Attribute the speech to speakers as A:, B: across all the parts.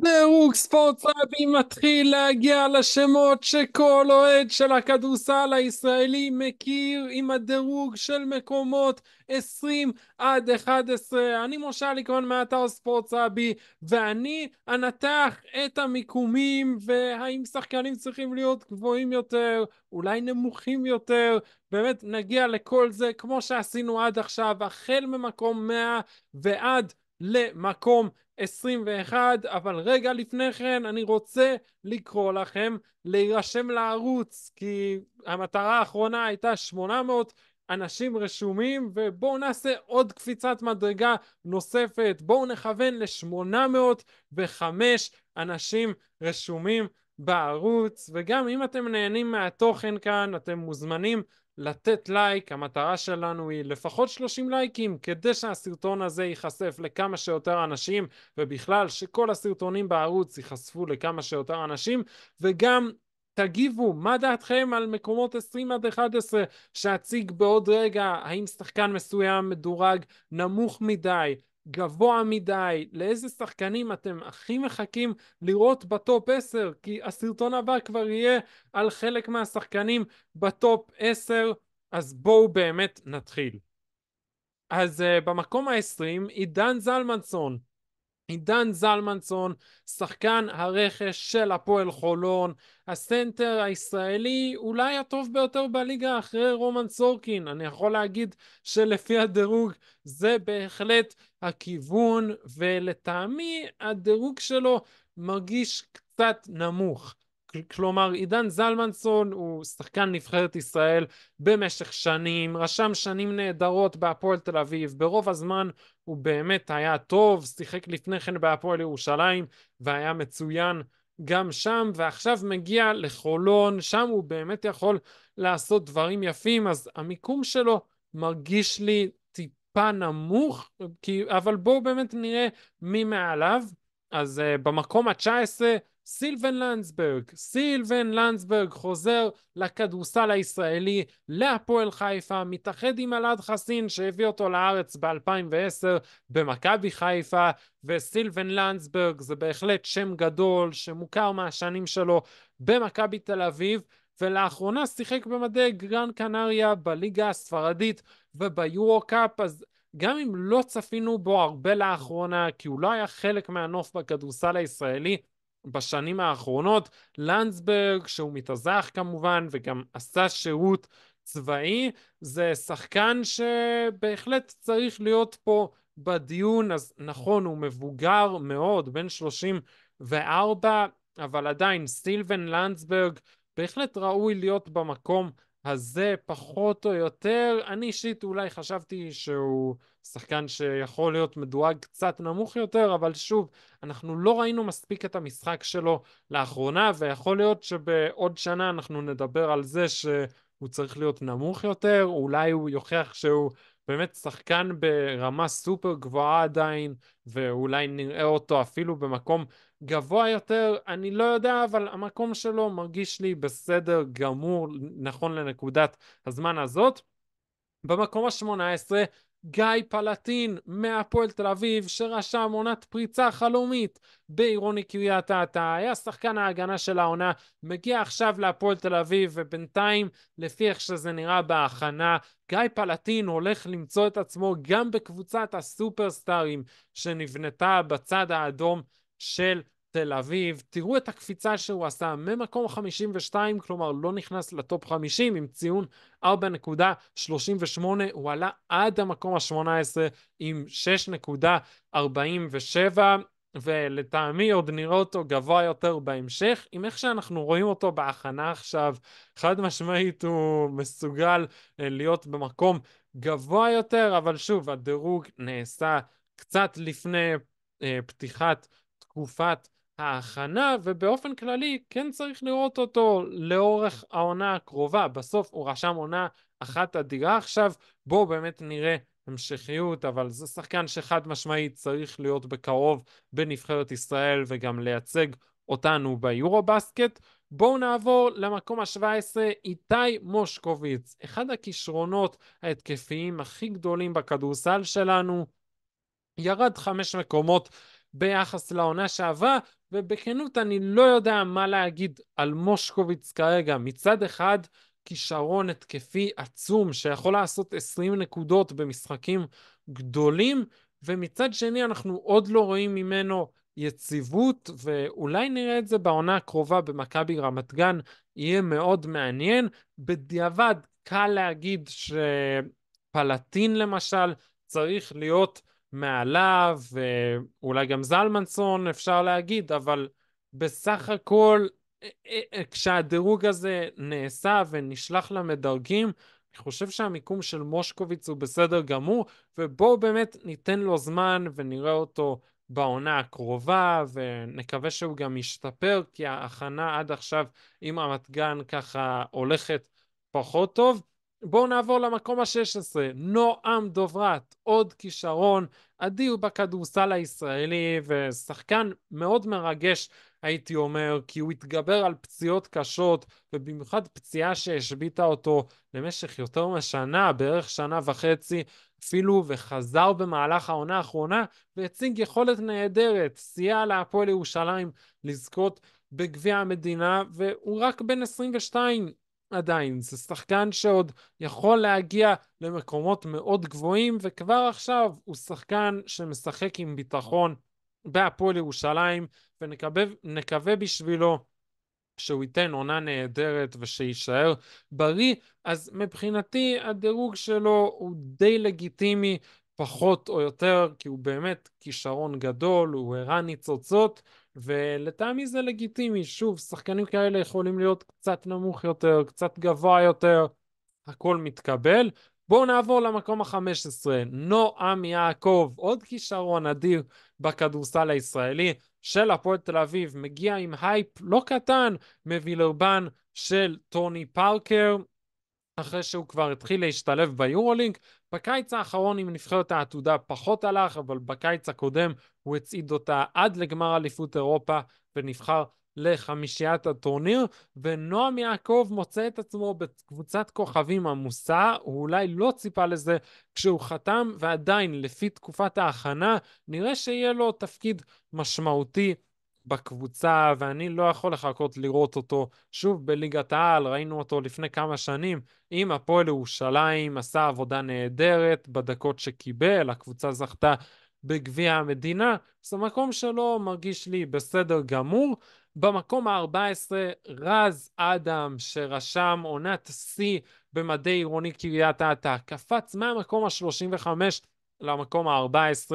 A: ספורט ספורטסאבי מתחיל להגיע לשמות שכל אוהד של הכדורסל הישראלי מכיר עם הדירוג של מקומות 20 עד 11. אני משה אליקון מאתר ספורט ספורטסאבי ואני אנתח את המיקומים והאם שחקנים צריכים להיות גבוהים יותר, אולי נמוכים יותר, באמת נגיע לכל זה כמו שעשינו עד עכשיו, החל ממקום 100 ועד למקום 21, אבל רגע לפני כן אני רוצה לקרוא לכם להירשם לערוץ, כי המטרה האחרונה הייתה 800 אנשים רשומים, ובואו נעשה עוד קפיצת מדרגה נוספת, בואו נכוון ל-805 אנשים רשומים בערוץ, וגם אם אתם נהנים מהתוכן כאן, אתם מוזמנים לתת לייק, המטרה שלנו היא לפחות 30 לייקים כדי שהסרטון הזה ייחשף לכמה שיותר אנשים ובכלל שכל הסרטונים בערוץ ייחשפו לכמה שיותר אנשים וגם תגיבו, מה דעתכם על מקומות 20 עד 11 שאציג בעוד רגע? האם שחקן מסוים מדורג נמוך מדי? גבוה מדי, לאיזה שחקנים אתם הכי מחכים לראות בטופ 10, כי הסרטון הבא כבר יהיה על חלק מהשחקנים בטופ 10, אז בואו באמת נתחיל. אז uh, במקום ה-20, עידן זלמנסון, עידן זלמנסון, שחקן הרכש של הפועל חולון, הסנטר הישראלי אולי הטוב ביותר בליגה אחרי רומן סורקין. אני יכול להגיד שלפי הדירוג זה בהחלט הכיוון, ולטעמי הדירוג שלו מרגיש קצת נמוך. כלומר, עידן זלמנסון הוא שחקן נבחרת ישראל במשך שנים, רשם שנים נהדרות בהפועל תל אביב, ברוב הזמן הוא באמת היה טוב, שיחק לפני כן בהפועל ירושלים והיה מצוין גם שם, ועכשיו מגיע לחולון, שם הוא באמת יכול לעשות דברים יפים, אז המיקום שלו מרגיש לי טיפה נמוך, כי, אבל בואו באמת נראה מי מעליו. אז uh, במקום ה-19 סילבן לנדסברג, סילבן לנדסברג חוזר לכדורסל הישראלי, להפועל חיפה, מתאחד עם אלעד חסין שהביא אותו לארץ ב-2010 במכבי חיפה, וסילבן לנדסברג זה בהחלט שם גדול שמוכר מהשנים שלו במכבי תל אביב, ולאחרונה שיחק במדי גרן קנריה בליגה הספרדית וביורו קאפ, אז גם אם לא צפינו בו הרבה לאחרונה, כי הוא לא היה חלק מהנוף בכדורסל הישראלי, בשנים האחרונות, לנדסברג שהוא מתאזח כמובן וגם עשה שירות צבאי, זה שחקן שבהחלט צריך להיות פה בדיון, אז נכון הוא מבוגר מאוד, בן 34, אבל עדיין סילבן לנדסברג בהחלט ראוי להיות במקום הזה פחות או יותר, אני אישית אולי חשבתי שהוא שחקן שיכול להיות מדואג קצת נמוך יותר, אבל שוב, אנחנו לא ראינו מספיק את המשחק שלו לאחרונה, ויכול להיות שבעוד שנה אנחנו נדבר על זה שהוא צריך להיות נמוך יותר, אולי הוא יוכיח שהוא באמת שחקן ברמה סופר גבוהה עדיין, ואולי נראה אותו אפילו במקום גבוה יותר, אני לא יודע, אבל המקום שלו מרגיש לי בסדר גמור, נכון לנקודת הזמן הזאת. במקום ה-18 גיא פלטין מהפועל תל אביב, שרשם עונת פריצה חלומית בעירוני קריית אתא, היה שחקן ההגנה של העונה, מגיע עכשיו להפועל תל אביב, ובינתיים, לפי איך שזה נראה בהכנה, גיא פלטין הולך למצוא את עצמו גם בקבוצת הסופרסטארים שנבנתה בצד האדום של תל אביב, תראו את הקפיצה שהוא עשה ממקום 52, כלומר לא נכנס לטופ 50 עם ציון 4.38, הוא עלה עד המקום ה-18 עם 6.47. ולטעמי עוד נראה אותו גבוה יותר בהמשך, עם איך שאנחנו רואים אותו בהכנה עכשיו, חד משמעית הוא מסוגל אה, להיות במקום גבוה יותר, אבל שוב, הדירוג נעשה קצת לפני אה, פתיחת תקופת ההכנה, ובאופן כללי כן צריך לראות אותו לאורך העונה הקרובה. בסוף הוא רשם עונה אחת אדירה עכשיו, בואו באמת נראה המשכיות, אבל זה שחקן שחד משמעית צריך להיות בקרוב בנבחרת ישראל וגם לייצג אותנו ביורו-בסקט. בואו נעבור למקום ה-17, איתי מושקוביץ, אחד הכישרונות ההתקפיים הכי גדולים בכדורסל שלנו, ירד חמש מקומות ביחס לעונה שעברה, ובכנות אני לא יודע מה להגיד על מושקוביץ כרגע. מצד אחד, כישרון התקפי עצום שיכול לעשות 20 נקודות במשחקים גדולים, ומצד שני אנחנו עוד לא רואים ממנו יציבות, ואולי נראה את זה בעונה הקרובה במכבי רמת גן, יהיה מאוד מעניין. בדיעבד קל להגיד שפלטין למשל צריך להיות מעליו, ואולי אה, גם זלמנסון אפשר להגיד, אבל בסך הכל אה, אה, כשהדירוג הזה נעשה ונשלח למדרגים, אני חושב שהמיקום של מושקוביץ הוא בסדר גמור, ובואו באמת ניתן לו זמן ונראה אותו בעונה הקרובה, ונקווה שהוא גם ישתפר, כי ההכנה עד עכשיו עם רמת גן ככה הולכת פחות טוב. בואו נעבור למקום ה-16, נועם דוברת, עוד כישרון עדי הוא בכדורסל הישראלי ושחקן מאוד מרגש הייתי אומר, כי הוא התגבר על פציעות קשות, ובמיוחד פציעה שהשביתה אותו למשך יותר משנה, בערך שנה וחצי אפילו, וחזר במהלך העונה האחרונה, והציג יכולת נהדרת, סייע להפועל ירושלים לזכות בגביע המדינה, והוא רק בן 22, עדיין, זה שחקן שעוד יכול להגיע למקומות מאוד גבוהים, וכבר עכשיו הוא שחקן שמשחק עם ביטחון בהפועל ירושלים, ונקווה בשבילו שהוא ייתן עונה נהדרת ושיישאר בריא, אז מבחינתי הדירוג שלו הוא די לגיטימי פחות או יותר, כי הוא באמת כישרון גדול, הוא הראה ניצוצות, ולטעמי זה לגיטימי. שוב, שחקנים כאלה יכולים להיות קצת נמוך יותר, קצת גבוה יותר, הכל מתקבל. בואו נעבור למקום ה-15, נועם יעקב, עוד כישרון אדיר בכדורסל הישראלי של הפועל תל אביב, מגיע עם הייפ לא קטן מווילרבן של טוני פארקר, אחרי שהוא כבר התחיל להשתלב ביורולינק. בקיץ האחרון עם נבחרת העתודה פחות הלך, אבל בקיץ הקודם הוא הצעיד אותה עד לגמר אליפות אירופה ונבחר לחמישיית הטורניר, ונועם יעקב מוצא את עצמו בקבוצת כוכבים עמוסה, הוא אולי לא ציפה לזה כשהוא חתם, ועדיין, לפי תקופת ההכנה, נראה שיהיה לו תפקיד משמעותי בקבוצה, ואני לא יכול לחכות לראות אותו שוב בליגת העל, ראינו אותו לפני כמה שנים עם הפועל ירושלים, עשה עבודה נהדרת בדקות שקיבל, הקבוצה זכתה בגביע המדינה, אז המקום שלו מרגיש לי בסדר גמור. במקום ה-14, רז אדם, שרשם עונת שיא במדי עירוני קריית אתא, קפץ מהמקום ה-35 למקום ה-14,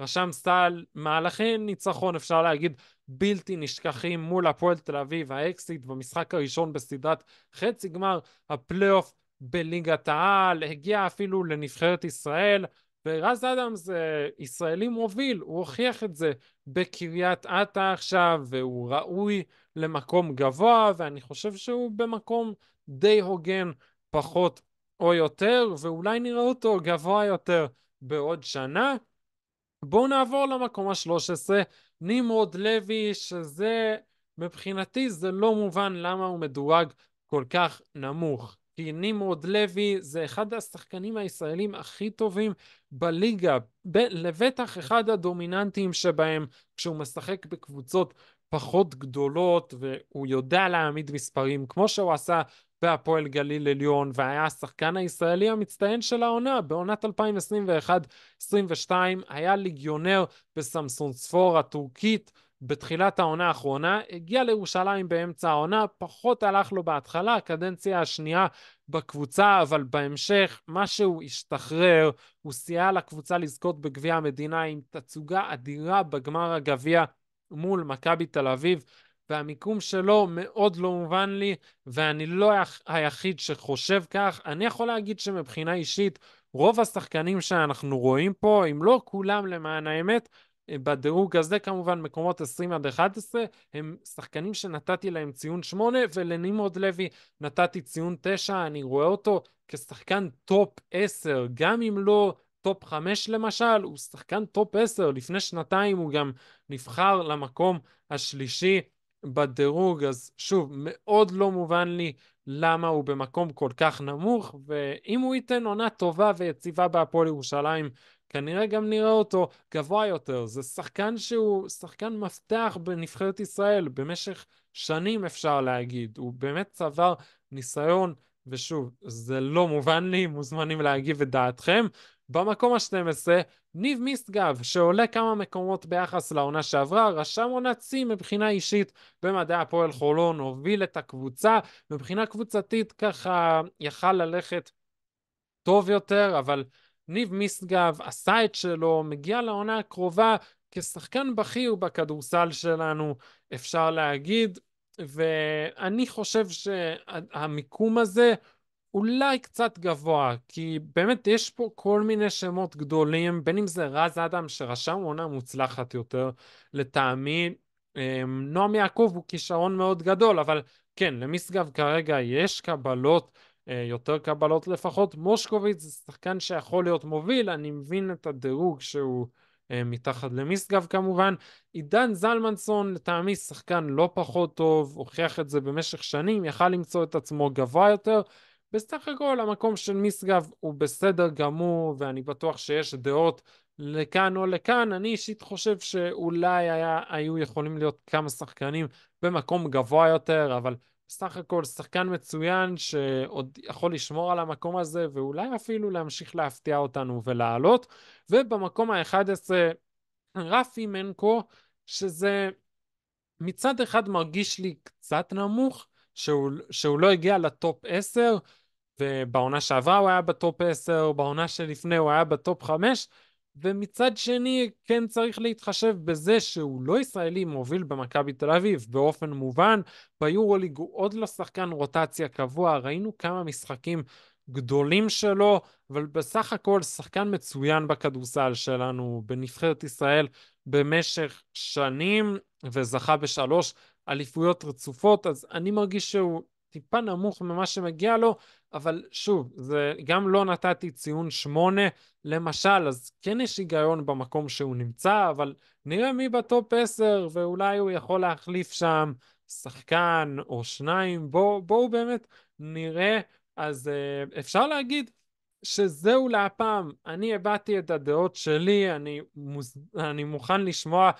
A: רשם סל מהלכי ניצחון, אפשר להגיד, בלתי נשכחים מול הפועל תל אביב, האקסיט במשחק הראשון בסדרת חצי גמר הפלייאוף בליגת העל, הגיע אפילו לנבחרת ישראל, ורז אדמס אה, ישראלי מוביל, הוא הוכיח את זה בקריית אתא עכשיו, והוא ראוי למקום גבוה, ואני חושב שהוא במקום די הוגן, פחות או יותר, ואולי נראה אותו גבוה יותר בעוד שנה. בואו נעבור למקום ה-13, נמרוד לוי, שזה מבחינתי זה לא מובן למה הוא מדורג כל כך נמוך. כי נמרוד לוי זה אחד השחקנים הישראלים הכי טובים בליגה, ב- לבטח אחד הדומיננטיים שבהם כשהוא משחק בקבוצות פחות גדולות והוא יודע להעמיד מספרים כמו שהוא עשה בהפועל גליל עליון, והיה השחקן הישראלי המצטיין של העונה, בעונת 2021-2022, היה ליגיונר בסמסון ספור הטורקית. בתחילת העונה האחרונה, הגיע לירושלים באמצע העונה, פחות הלך לו בהתחלה, הקדנציה השנייה בקבוצה, אבל בהמשך, מה שהוא השתחרר, הוא סייע לקבוצה לזכות בגביע המדינה עם תצוגה אדירה בגמר הגביע מול מכבי תל אביב. והמיקום שלו מאוד לא מובן לי, ואני לא היחיד שחושב כך. אני יכול להגיד שמבחינה אישית, רוב השחקנים שאנחנו רואים פה, אם לא כולם למען האמת, אה, בדירוג הזה כמובן מקומות 20 עד 11 הם שחקנים שנתתי להם ציון 8 ולנימוד לוי נתתי ציון 9 אני רואה אותו כשחקן טופ 10 גם אם לא טופ 5 למשל הוא שחקן טופ 10 לפני שנתיים הוא גם נבחר למקום השלישי בדירוג, אז שוב, מאוד לא מובן לי למה הוא במקום כל כך נמוך, ואם הוא ייתן עונה טובה ויציבה בהפועל ירושלים, כנראה גם נראה אותו גבוה יותר. זה שחקן שהוא שחקן מפתח בנבחרת ישראל במשך שנים, אפשר להגיד. הוא באמת צבר ניסיון, ושוב, זה לא מובן לי, מוזמנים להגיב את דעתכם. במקום ה-12, ניב מיסטגב, שעולה כמה מקומות ביחס לעונה שעברה, רשם עונת שיא מבחינה אישית במדעי הפועל חולון, הוביל את הקבוצה, מבחינה קבוצתית ככה יכל ללכת טוב יותר, אבל ניב מיסטגב עשה את שלו, מגיע לעונה הקרובה כשחקן בכיר בכדורסל שלנו, אפשר להגיד, ואני חושב שהמיקום הזה אולי קצת גבוה, כי באמת יש פה כל מיני שמות גדולים, בין אם זה רז אדם שרשם עונה מוצלחת יותר, לטעמי אמ, נועם יעקב הוא כישרון מאוד גדול, אבל כן, למשגב כרגע יש קבלות, אה, יותר קבלות לפחות. מושקוביץ זה שחקן שיכול להיות מוביל, אני מבין את הדירוג שהוא אה, מתחת למשגב כמובן. עידן זלמנסון לטעמי שחקן לא פחות טוב, הוכיח את זה במשך שנים, יכל למצוא את עצמו גבוה יותר. בסך הכל המקום של משגב הוא בסדר גמור, ואני בטוח שיש דעות לכאן או לכאן. אני אישית חושב שאולי היה, היו יכולים להיות כמה שחקנים במקום גבוה יותר, אבל בסך הכל שחקן מצוין שעוד יכול לשמור על המקום הזה, ואולי אפילו להמשיך להפתיע אותנו ולעלות. ובמקום ה-11, רפי מנקו, שזה מצד אחד מרגיש לי קצת נמוך, שהוא, שהוא לא הגיע לטופ 10, ובעונה שעברה הוא היה בטופ 10, בעונה שלפני הוא היה בטופ 5, ומצד שני כן צריך להתחשב בזה שהוא לא ישראלי מוביל במכבי תל אביב באופן מובן, ביורוליג הוא עוד לא שחקן רוטציה קבוע, ראינו כמה משחקים גדולים שלו, אבל בסך הכל שחקן מצוין בכדורסל שלנו, בנבחרת ישראל, במשך שנים, וזכה בשלוש אליפויות רצופות, אז אני מרגיש שהוא טיפה נמוך ממה שמגיע לו, אבל שוב, זה גם לא נתתי ציון שמונה, למשל, אז כן יש היגיון במקום שהוא נמצא, אבל נראה מי בטופ עשר, ואולי הוא יכול להחליף שם שחקן או שניים, בואו בוא באמת נראה. אז אה, אפשר להגיד שזהו להפעם, אני הבעתי את הדעות שלי, אני, מוז... אני מוכן לשמוע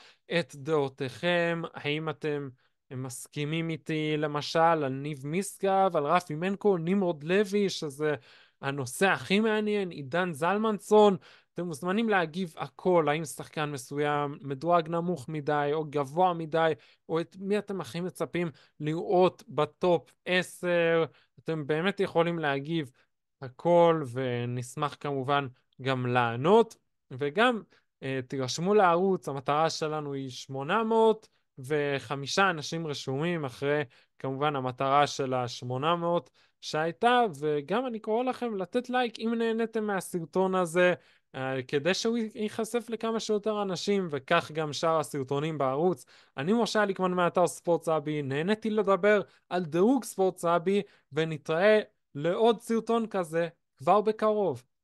A: את דעותיכם, האם אתם... הם מסכימים איתי למשל על ניב מיסגב, על רפי מנקו, נמרוד לוי, שזה הנושא הכי מעניין, עידן זלמנסון, אתם מוזמנים להגיב הכל, האם שחקן מסוים מדורג נמוך מדי או גבוה מדי, או את מי אתם הכי מצפים לראות בטופ 10, אתם באמת יכולים להגיב הכל, ונשמח כמובן גם לענות, וגם אה, תירשמו לערוץ, המטרה שלנו היא 800, וחמישה אנשים רשומים אחרי כמובן המטרה של ה-800 שהייתה, וגם אני קורא לכם לתת לייק אם נהניתם מהסרטון הזה, אה, כדי שהוא ייחשף לכמה שיותר אנשים, וכך גם שאר הסרטונים בערוץ. אני משה אליקמן מאתר ספורט סאבי, נהניתי לדבר על דירוג ספורט סאבי, ונתראה לעוד סרטון כזה כבר בקרוב.